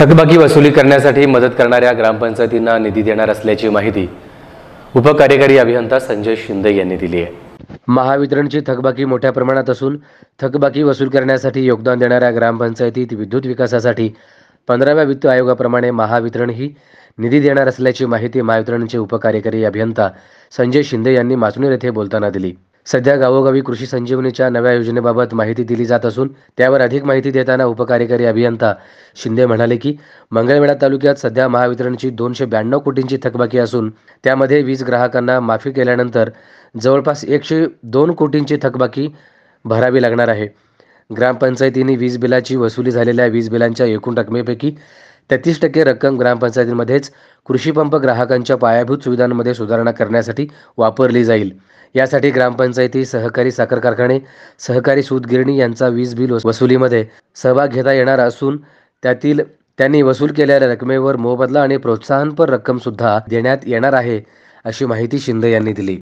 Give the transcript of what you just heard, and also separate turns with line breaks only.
थकबाकी वसुली करण्यासाठी मदत करणाऱ्या ग्रामपंचायतींना निधी देणार असल्याची माहिती
उपकार्यकारी अभियंता
संजय शिंदे यांनी दिली आहे
महावितरणची थकबाकी मोठ्या प्रमाणात असून थकबाकी वसूल करण्यासाठी योगदान देणाऱ्या ग्रामपंचायतीत विद्युत विकासासाठी पंधराव्या वित्त आयोगाप्रमाणे महावितरण ही निधी देणार असल्याची माहिती महावितरणचे उपकार्यकारी अभियंता संजय शिंदे यांनी माचणीर येथे बोलताना दिली सध्या गावोगावी कृषी संजीवनीच्या नव्या योजनेबाबत माहिती दिली जात असून त्यावर अधिक माहिती देताना उपकार्यकारी अभियंता शिंदे म्हणाले की मंगळवेढा तालुक्यात सध्या महावितरणची दोनशे ब्याण्णव कोटींची थकबाकी असून त्यामध्ये वीज ग्राहकांना माफी केल्यानंतर जवळपास एकशे दोन कोटींची थकबाकी भरावी लागणार आहे ग्रामपंचायतींनी वीज बिलाची वसुली झालेल्या वीज बिलांच्या एकूण रकमेपैकी तेहतीस टक्के रक्कम ग्रामपंचायतींमध्येच कृषीपंप ग्राहकांच्या पायाभूत सुविधांमध्ये सुधारणा करण्यासाठी वापरली जाईल यासाठी ग्रामपंचायती सहकारी साखर कारखाने सहकारी सूतगिरणी यांचा वीज बिल वसुलीमध्ये सहभाग घेता येणार असून त्यातील त्यांनी वसूल केलेल्या रकमेवर मोबदला आणि प्रोत्साहनपर रक्कम सुद्धा देण्यात येणार आहे अशी माहिती शिंदे यांनी दिली